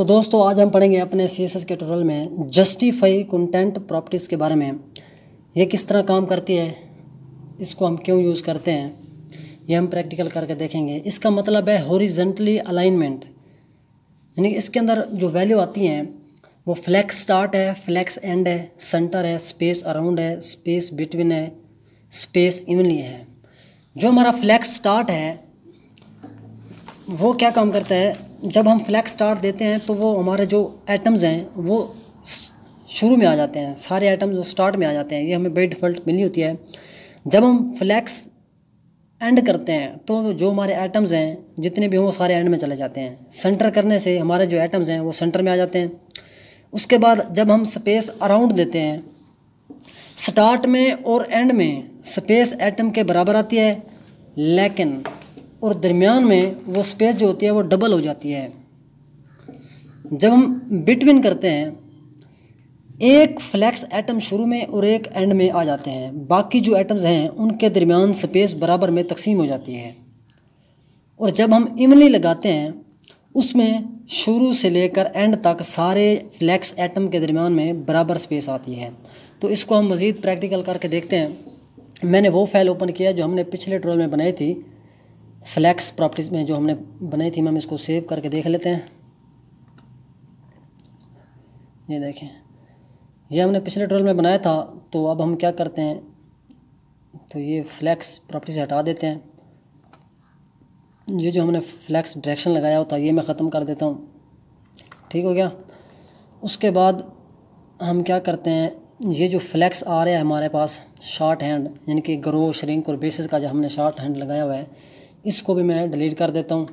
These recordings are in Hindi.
तो दोस्तों आज हम पढ़ेंगे अपने सी एस के टोटल में जस्टिफाई कंटेंट प्रॉपर्टीज़ के बारे में ये किस तरह काम करती है इसको हम क्यों यूज़ करते हैं ये हम प्रैक्टिकल करके देखेंगे इसका मतलब है हॉरिजेंटली अलाइनमेंट यानी इसके अंदर जो वैल्यू आती हैं वो फ्लैक्स स्टार्ट है फ्लैक्स एंड है सेंटर है स्पेस अराउंड है स्पेस बिटवीन है स्पेस इवनली है जो हमारा फ्लैक्स स्टार्ट है वो क्या काम करता है जब हम फ्लैक्स स्टार्ट देते हैं तो वो हमारे जो एटम्स हैं वो शुरू में आ जाते हैं सारे आइटम्स वो स्टार्ट में आ जाते हैं ये हमें बाई डिफ़ल्ट मिली होती है जब हम फ्लैक्स एंड करते हैं तो जो हमारे एटम्स हैं जितने भी हों वो सारे एंड में चले जाते हैं सेंटर करने से हमारे जो एटम्स हैं वो सेंटर में आ जाते हैं उसके बाद जब हम स्पेस अराउंड देते हैं स्टार्ट में और एंड में स्पेस एटम के बराबर आती है लेकिन और दरमियान में वो स्पेस जो होती है वो डबल हो जाती है जब हम बिटविन करते हैं एक फ्लैक्स एटम शुरू में और एक एंड में आ जाते हैं बाकी जो एटम्स हैं उनके दरमियान स्पेस बराबर में तकसीम हो जाती है और जब हम इमली लगाते हैं उसमें शुरू से लेकर एंड तक सारे फ्लैक्स एटम के दरमियान में बराबर स्पेस आती है तो इसको हम मज़ीद प्रैक्टिकल करके देखते हैं मैंने वो फाइल ओपन किया जो हमने पिछले ट्रोल में बनाई थी फ्लैक्स प्रॉपर्टीज़ में जो हमने बनाई थी मैम इसको सेव करके देख लेते हैं ये देखें ये हमने पिछले ट्रोल में बनाया था तो अब हम क्या करते हैं तो ये फ्लैक्स प्रॉपर्टी से हटा देते हैं ये जो हमने फ्लैक्स डायरेक्शन लगाया होता ये मैं ख़त्म कर देता हूँ ठीक हो गया उसके बाद हम क्या करते हैं ये जो फ्लैक्स आ रहा है हमारे पास शार्ट हैंड यानी कि ग्रो श्रिंक और बेसिस का जो हमने शार्ट हैंड लगाया हुआ है इसको भी मैं डिलीट कर देता हूँ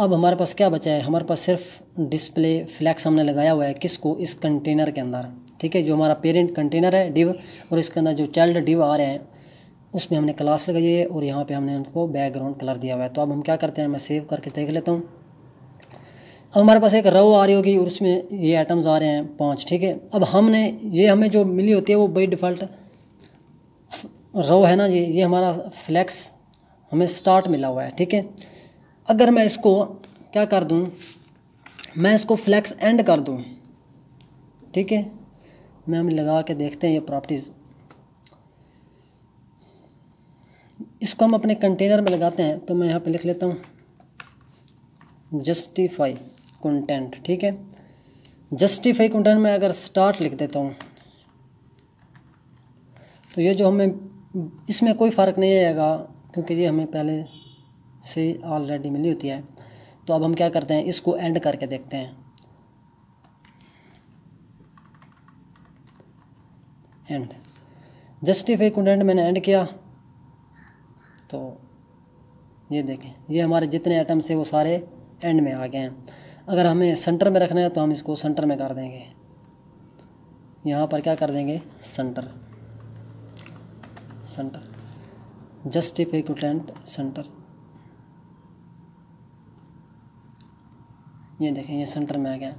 अब हमारे पास क्या बचा है हमारे पास सिर्फ डिस्प्ले फ्लैक्स हमने लगाया हुआ है किसको इस कंटेनर के अंदर ठीक है जो हमारा पेरेंट कंटेनर है डिव और इसके अंदर जो चाइल्ड डिव आ रहे हैं उसमें हमने क्लास लगाई है और यहाँ पे हमने उनको बैकग्राउंड कलर दिया हुआ है तो अब हम क्या करते हैं मैं सेव करके देख लेता हूँ अब हमारे पास एक रो आ रही होगी और उसमें ये आइटम्स आ रहे हैं पाँच ठीक है अब हमने ये हमें जो मिली होती है वो बाई डिफ़ल्ट रो है ना जी ये हमारा फ्लैक्स हमें स्टार्ट मिला हुआ है ठीक है अगर मैं इसको क्या कर दूँ मैं इसको फ्लैक्स एंड कर दूँ ठीक है मैं हम लगा के देखते हैं ये प्रॉपर्टीज़ इसको हम अपने कंटेनर में लगाते हैं तो मैं यहाँ पे लिख लेता हूँ जस्टिफाई कंटेंट ठीक है जस्टिफाई कंटेंट में अगर स्टार्ट लिख देता हूँ तो ये जो हमें इसमें कोई फ़र्क नहीं आएगा क्योंकि ये हमें पहले से ऑलरेडी मिली होती है तो अब हम क्या करते हैं इसको एंड करके देखते हैं एंड जस्टिफाई कंटेंट मैंने एंड किया तो ये देखें ये हमारे जितने आइटम्स थे वो सारे एंड में आ गए हैं अगर हमें सेंटर में रखना है तो हम इसको सेंटर में कर देंगे यहाँ पर क्या कर देंगे सेंटर सेंटर जस्टिफ सेंटर ये देखें ये सेंटर में आ गया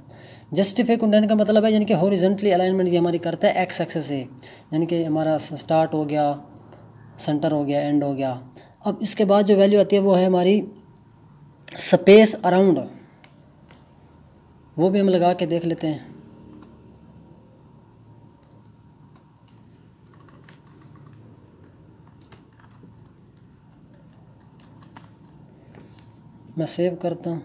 जस्टिफ कुंडन का मतलब है यानी कि हॉरिजेंटली अलाइनमेंट ये हमारी करता है एक्स एक्सेस से यानी कि हमारा स्टार्ट हो गया सेंटर हो गया एंड हो गया अब इसके बाद जो वैल्यू आती है वो है हमारी स्पेस अराउंड वो भी हम लगा के देख लेते हैं मैं सेव करता हूँ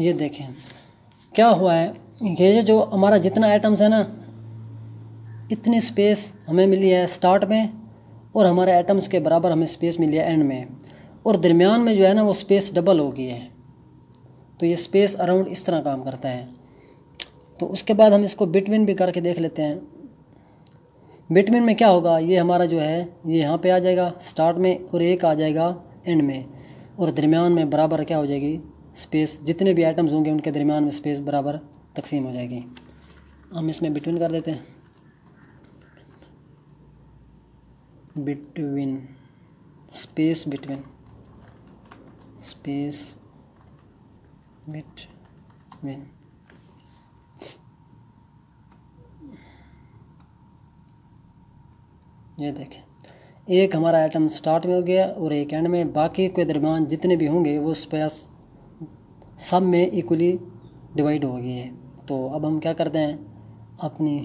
ये देखें क्या हुआ है ये जो हमारा जितना आइटम्स है ना इतनी स्पेस हमें मिली है स्टार्ट में और हमारे आइटम्स के बराबर हमें स्पेस मिली है एंड में और दरमियान में जो है ना वो स्पेस डबल हो गई है तो ये स्पेस अराउंड इस तरह काम करता है तो उसके बाद हम इसको बिटवीन भी करके देख लेते हैं बिटवीन में क्या होगा ये हमारा जो है ये यहाँ पे आ जाएगा स्टार्ट में और एक आ जाएगा एंड में और दरमियान में बराबर क्या हो जाएगी स्पेस जितने भी आइटम्स होंगे उनके दरमियान में स्पेस बराबर तकसीम हो जाएगी हम इसमें बिटवीन कर देते हैं between space between space between ये देखें एक हमारा आइटम स्टार्ट में हो गया और एक एंड में बाकी के दरमियान जितने भी होंगे वो स्पेस सब में इक्वली डिवाइड हो गई है तो अब हम क्या करते हैं अपनी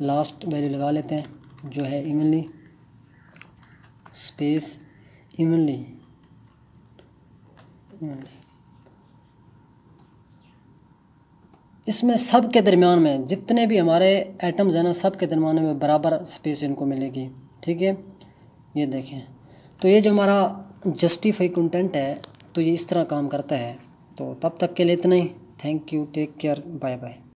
लास्ट वैल्यू लगा लेते हैं जो है इवनली स्पेस इवनली इवनली इसमें सब के दरमियान में जितने भी हमारे एटम्स हैं ना सब के दरमियान में बराबर स्पेस इनको मिलेगी ठीक है ये देखें तो ये जो हमारा जस्टिफाई कंटेंट है तो ये इस तरह काम करता है तो तब तक के लिए इतना ही thank you take care bye bye